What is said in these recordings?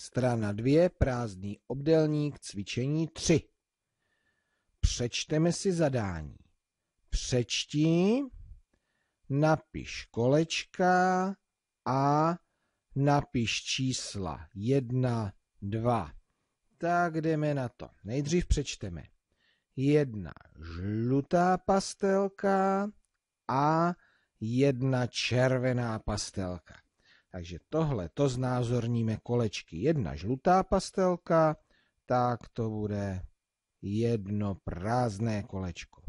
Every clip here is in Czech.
Strana dvě, prázdný obdelník, cvičení tři. Přečteme si zadání. Přečti, napiš kolečka a napiš čísla 1, 2. Tak jdeme na to. Nejdřív přečteme. Jedna žlutá pastelka a jedna červená pastelka. Takže tohle to znázorníme kolečky. Jedna žlutá pastelka, tak to bude jedno prázdné kolečko.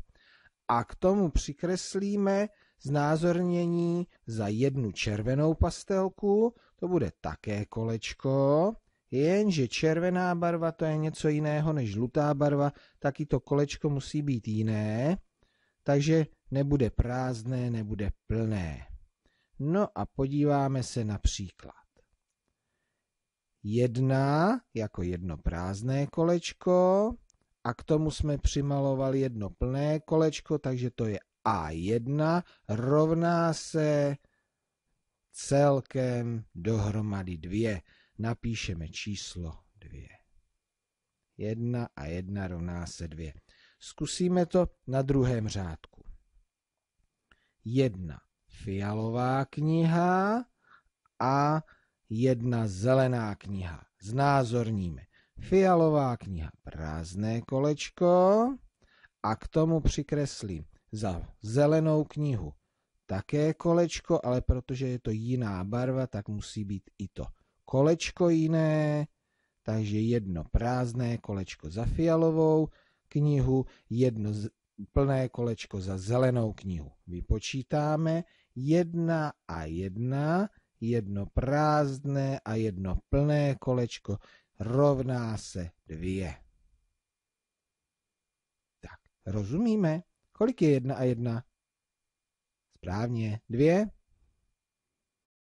A k tomu přikreslíme znázornění za jednu červenou pastelku, to bude také kolečko, jenže červená barva to je něco jiného než žlutá barva, taky to kolečko musí být jiné, takže nebude prázdné, nebude plné. No a podíváme se na příklad. Jedna jako jedno prázdné kolečko a k tomu jsme přimalovali jedno plné kolečko, takže to je A1 rovná se celkem dohromady dvě. Napíšeme číslo dvě. Jedna a jedna rovná se dvě. Zkusíme to na druhém řádku. Jedna fialová kniha a jedna zelená kniha. Znázorníme. Fialová kniha prázdné kolečko a k tomu přikreslím za zelenou knihu také kolečko, ale protože je to jiná barva, tak musí být i to kolečko jiné, takže jedno prázdné kolečko za fialovou knihu, jedno plné kolečko za zelenou knihu. Vypočítáme, jedna a jedna, jedno prázdné a jedno plné kolečko rovná se dvě. Tak, rozumíme? Kolik je jedna a jedna? Správně, dvě.